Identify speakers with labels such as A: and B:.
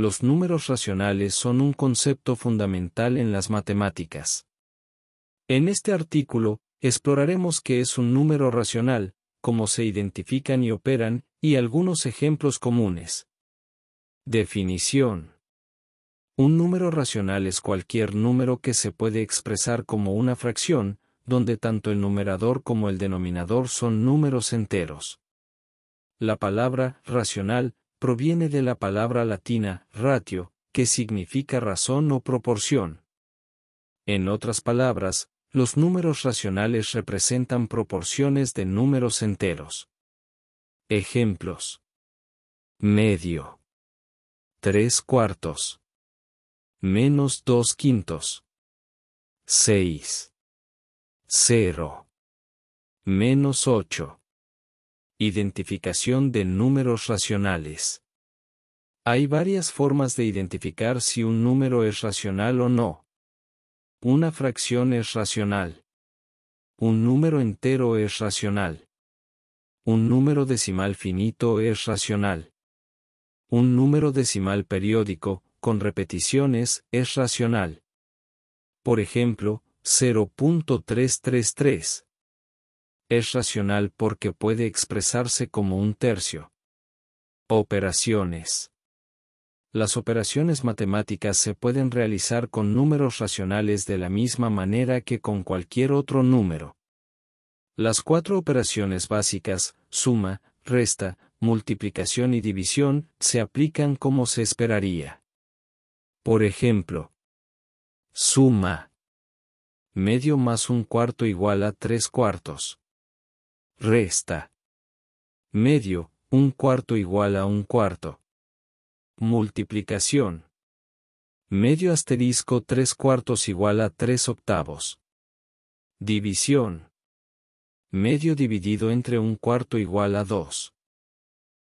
A: Los números racionales son un concepto fundamental en las matemáticas. En este artículo, exploraremos qué es un número racional, cómo se identifican y operan, y algunos ejemplos comunes. Definición. Un número racional es cualquier número que se puede expresar como una fracción, donde tanto el numerador como el denominador son números enteros. La palabra racional proviene de la palabra latina ratio, que significa razón o proporción. En otras palabras, los números racionales representan proporciones de números enteros. Ejemplos. Medio. Tres cuartos. Menos dos quintos. Seis. Cero. Menos ocho. Identificación de números racionales. Hay varias formas de identificar si un número es racional o no. Una fracción es racional. Un número entero es racional. Un número decimal finito es racional. Un número decimal periódico, con repeticiones, es racional. Por ejemplo, 0.333 es racional porque puede expresarse como un tercio. Operaciones. Las operaciones matemáticas se pueden realizar con números racionales de la misma manera que con cualquier otro número. Las cuatro operaciones básicas, suma, resta, multiplicación y división, se aplican como se esperaría. Por ejemplo, suma medio más un cuarto igual a tres cuartos. Resta. Medio, un cuarto igual a un cuarto. Multiplicación. Medio asterisco tres cuartos igual a tres octavos. División. Medio dividido entre un cuarto igual a dos.